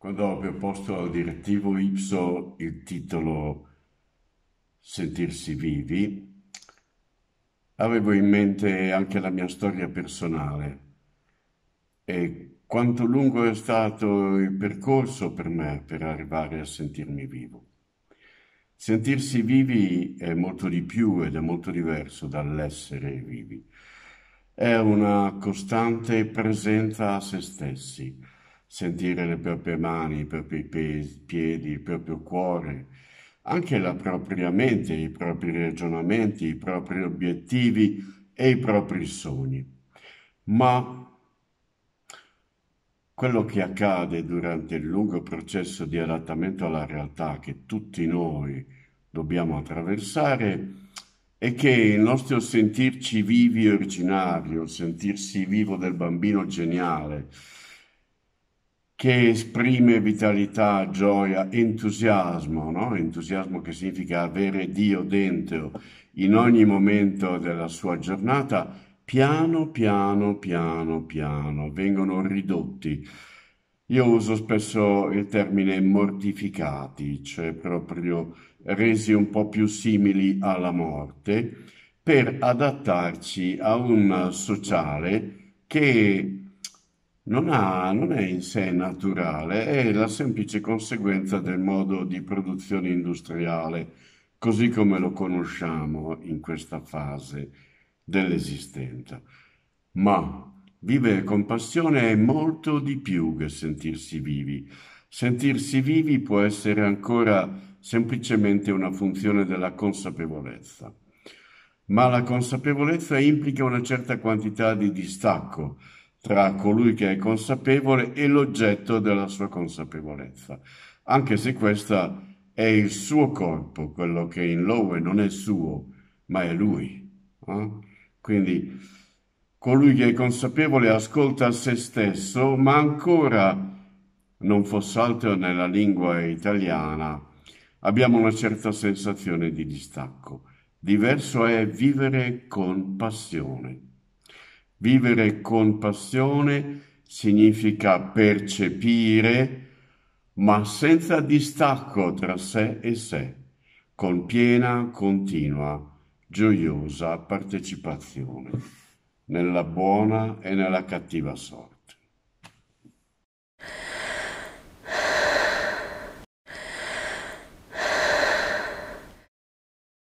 quando ho posto al direttivo Ipso il titolo Sentirsi vivi, avevo in mente anche la mia storia personale e quanto lungo è stato il percorso per me per arrivare a sentirmi vivo. Sentirsi vivi è molto di più ed è molto diverso dall'essere vivi. È una costante presenza a se stessi sentire le proprie mani, i propri piedi, il proprio cuore, anche la propria mente, i propri ragionamenti, i propri obiettivi e i propri sogni. Ma quello che accade durante il lungo processo di adattamento alla realtà che tutti noi dobbiamo attraversare è che il nostro sentirci vivi originario, sentirsi vivo del bambino geniale, che esprime vitalità, gioia, entusiasmo, no? entusiasmo che significa avere Dio dentro in ogni momento della sua giornata, piano, piano, piano, piano, vengono ridotti. Io uso spesso il termine mortificati, cioè proprio resi un po' più simili alla morte, per adattarci a un sociale che non ha- non è in sé naturale, è la semplice conseguenza del modo di produzione industriale, così come lo conosciamo in questa fase dell'esistenza. Ma vivere con passione è molto di più che sentirsi vivi. Sentirsi vivi può essere ancora semplicemente una funzione della consapevolezza, ma la consapevolezza implica una certa quantità di distacco tra colui che è consapevole e l'oggetto della sua consapevolezza, anche se questa è il suo corpo, quello che in Lowe non è suo, ma è lui. Eh? Quindi colui che è consapevole ascolta se stesso, ma ancora, non fosse altro nella lingua italiana, abbiamo una certa sensazione di distacco. Diverso è vivere con passione. Vivere con passione significa percepire, ma senza distacco tra sé e sé, con piena, continua, gioiosa partecipazione, nella buona e nella cattiva sorte.